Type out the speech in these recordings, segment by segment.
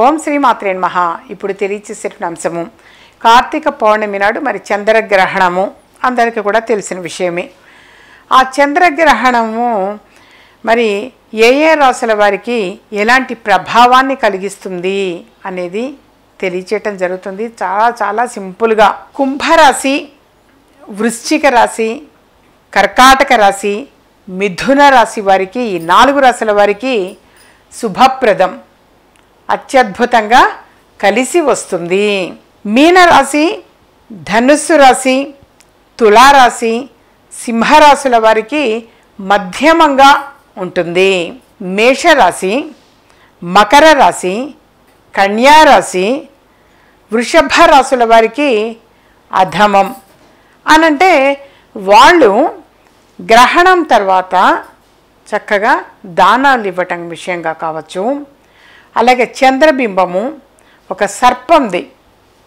ఓం శ్రీ మాత్రే మహ ఇప్పుడు తెలియచేసేటువంటి అంశము కార్తీక పౌర్ణమి నాడు మరి చంద్రగ్రహణము అందరికీ కూడా తెలిసిన విషయమే ఆ చంద్రగ్రహణము మరి ఏ ఏ రాసుల వారికి ఎలాంటి ప్రభావాన్ని కలిగిస్తుంది అనేది తెలియచేయటం జరుగుతుంది చాలా చాలా సింపుల్గా కుంభరాశి వృశ్చిక రాశి కర్కాటక రాశి మిథున రాశి వారికి నాలుగు రాశుల వారికి శుభప్రదం అత్యద్భుతంగా కలిసి వస్తుంది మీనరాశి ధనుస్సు రాశి తులారాశి సింహరాశుల వారికి మధ్యమంగా ఉంటుంది మేషరాశి మకర రాశి కన్యారాశి వృషభ రాశుల వారికి అధమం అనంటే వాళ్ళు గ్రహణం తర్వాత చక్కగా దానాలు ఇవ్వటం విషయంగా కావచ్చు అలాగే చంద్రబింబము ఒక సర్పంది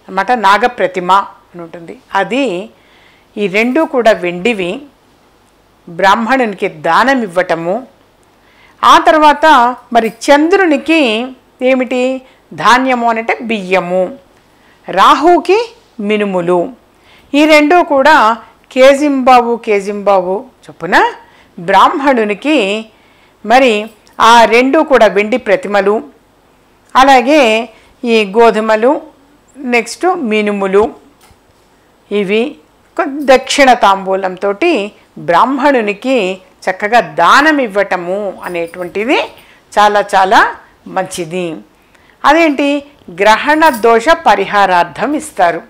అనమాట నాగప్రతిమ అని ఉంటుంది అది ఈ రెండు కూడా వెండివి బ్రాహ్మణునికి దానం ఇవ్వటము ఆ తర్వాత మరి చంద్రునికి ఏమిటి ధాన్యము అనంటే బియ్యము రాహుకి మినుములు ఈ రెండు కూడా కేజింబాబు కేజింబాబు చొప్పున బ్రాహ్మణునికి మరి ఆ రెండు కూడా వెండి ప్రతిమలు అలాగే ఈ గోధుమలు నెక్స్ట్ మినుములు ఇవి దక్షిణ తాంబూలంతో బ్రాహ్మణునికి చక్కగా దానం ఇవ్వటము అనేటువంటిది చాలా చాలా మంచిది అదేంటి గ్రహణ దోష పరిహారార్థం ఇస్తారు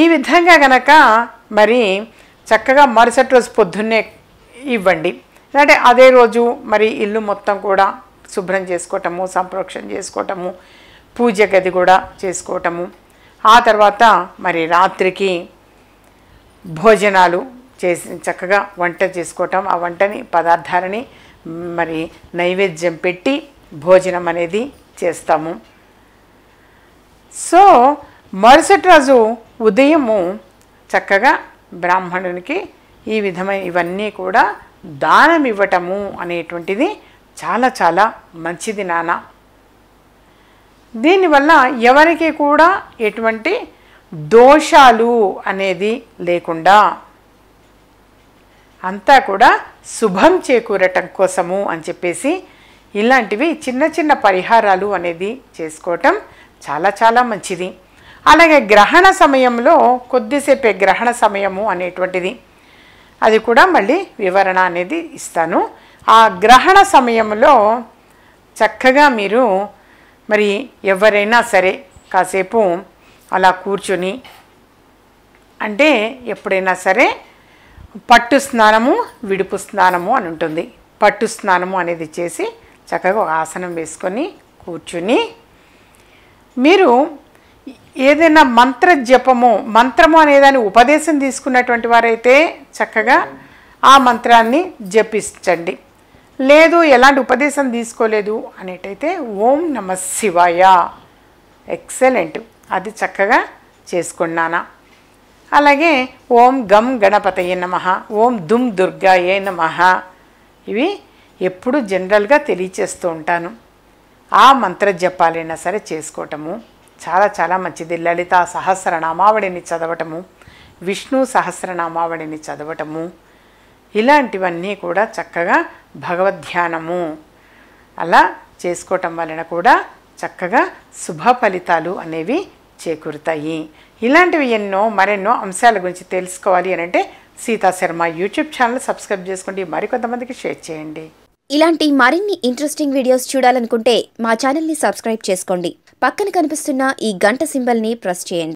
ఈ విధంగా గనక మరి చక్కగా మరుసటి రోజు పొద్దున్నే ఇవ్వండి అంటే అదే రోజు మరి ఇల్లు మొత్తం కూడా శుభ్రం చేసుకోవటము సంప్రోక్షణ చేసుకోవటము పూజ గది కూడా చేసుకోవటము ఆ తర్వాత మరి రాత్రికి భోజనాలు చేసి చక్కగా వంట చేసుకోవటం ఆ వంటని పదార్థాలని మరి నైవేద్యం పెట్టి భోజనం అనేది చేస్తాము సో మరుసటి రోజు ఉదయము చక్కగా బ్రాహ్మణునికి ఈ విధమైన ఇవన్నీ కూడా దానం ఇవ్వటము అనేటువంటిది చాలా చాలా మంచిది నాన్న దీనివల్ల ఎవరికి కూడా ఎటువంటి దోషాలు అనేది లేకుండా అంతా కూడా శుభం చేకూరటం కోసము అని చెప్పేసి ఇలాంటివి చిన్న చిన్న పరిహారాలు అనేది చేసుకోవటం చాలా చాలా మంచిది అలాగే గ్రహణ సమయంలో కొద్దిసేపే గ్రహణ సమయము అనేటువంటిది అది కూడా మళ్ళీ వివరణ అనేది ఇస్తాను ఆ గ్రహణ సమయంలో చక్కగా మీరు మరి ఎవరైనా సరే కాసేపు అలా కూర్చొని అంటే ఎప్పుడైనా సరే పట్టు స్నానము విడుపు స్నానము అని ఉంటుంది పట్టు స్నానము అనేది చేసి చక్కగా ఆసనం వేసుకొని కూర్చుని మీరు ఏదైనా మంత్ర జపము మంత్రము అనేదాన్ని ఉపదేశం తీసుకున్నటువంటి వారైతే చక్కగా ఆ మంత్రాన్ని జపించండి లేదు ఎలాంటి ఉపదేశం తీసుకోలేదు అనేటైతే ఓం నమ శివాయ ఎక్సలెంట్ అది చక్కగా చేసుకున్నానా అలాగే ఓం గం గణపతయ నమ ఓం దుమ్ దుర్గాయే నమ ఇవి ఎప్పుడు జనరల్గా తెలియచేస్తూ ఉంటాను ఆ మంత్ర జపాలైనా సరే చేసుకోవటము చాలా చాలా మంచిది లలిత సహస్రనామావళిని చదవటము విష్ణు సహస్రనామావళిని చదవటము ఇలాంటివన్నీ కూడా చక్కగా భగవద్ధ్యానము అలా చేసుకోవటం వలన కూడా చక్కగా శుభ ఫలితాలు అనేవి చేకూరుతాయి ఇలాంటివి ఎన్నో మరెన్నో అంశాల గురించి తెలుసుకోవాలి అని అంటే సీతాశర్మ యూట్యూబ్ ఛానల్ సబ్స్క్రైబ్ చేసుకోండి మరికొంతమందికి షేర్ చేయండి ఇలాంటి మరిన్ని ఇంట్రెస్టింగ్ వీడియోస్ చూడాలనుకుంటే మా ఛానల్ని సబ్స్క్రైబ్ చేసుకోండి పక్కన కనిపిస్తున్న ఈ గంట సింబల్ని ప్రెస్ చేయండి